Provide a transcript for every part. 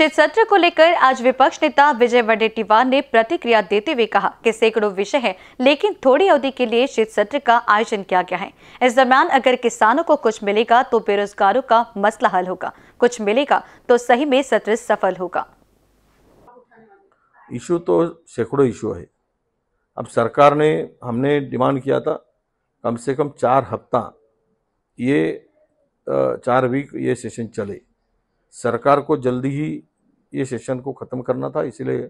शीत सत्र को लेकर आज विपक्ष नेता विजय वडेटीवार ने प्रतिक्रिया देते हुए कहा कि सैकड़ों विषय हैं लेकिन थोड़ी अवधि के लिए शीत सत्र का आयोजन किया गया है इस दरमियान अगर किसानों को कुछ मिलेगा तो बेरोजगारों का मसला हल होगा कुछ मिलेगा तो सही में सत्र सफल होगा इशू तो सैकड़ों इशू है अब सरकार ने हमने डिमांड किया था कम से कम चार हफ्ता ये चार वीक ये सेशन चले सरकार को जल्दी ही ये सेशन को ख़त्म करना था इसलिए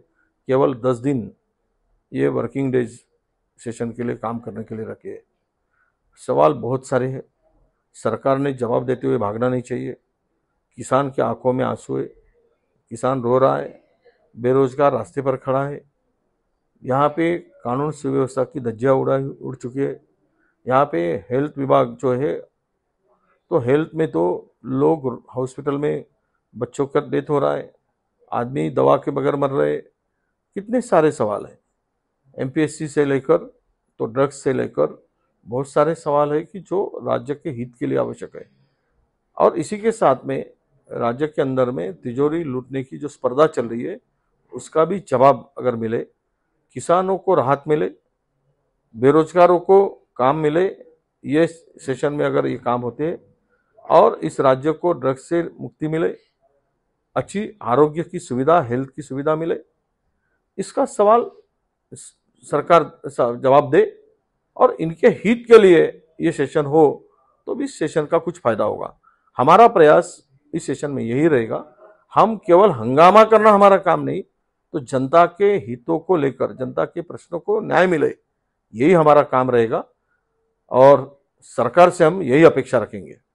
केवल दस दिन ये वर्किंग डेज सेशन के लिए काम करने के लिए रखे है सवाल बहुत सारे हैं सरकार ने जवाब देते हुए भागना नहीं चाहिए किसान की आंखों में आंसू है किसान रो रहा है बेरोजगार रास्ते पर खड़ा है यहाँ पे कानून सुव्यवस्था की धज्जियाँ उड़ा उड़ चुकी है यहाँ पे हेल्थ विभाग जो है तो हेल्थ में तो लोग हॉस्पिटल में बच्चों का डेथ हो रहा है आदमी दवा के बगैर मर रहे कितने सारे सवाल हैं एम से लेकर तो ड्रग्स से लेकर बहुत सारे सवाल है कि जो राज्य के हित के लिए आवश्यक है और इसी के साथ में राज्य के अंदर में तिजोरी लूटने की जो स्पर्धा चल रही है उसका भी जवाब अगर मिले किसानों को राहत मिले बेरोजगारों को काम मिले ये सेशन में अगर ये काम होते हैं और इस राज्य को ड्रग्स से मुक्ति मिले अच्छी आरोग्य की सुविधा हेल्थ की सुविधा मिले इसका सवाल सरकार जवाब दे और इनके हित के लिए ये सेशन हो तो भी सेशन का कुछ फायदा होगा हमारा प्रयास इस सेशन में यही रहेगा हम केवल हंगामा करना हमारा काम नहीं तो जनता के हितों को लेकर जनता के प्रश्नों को न्याय मिले यही हमारा काम रहेगा और सरकार से हम यही अपेक्षा रखेंगे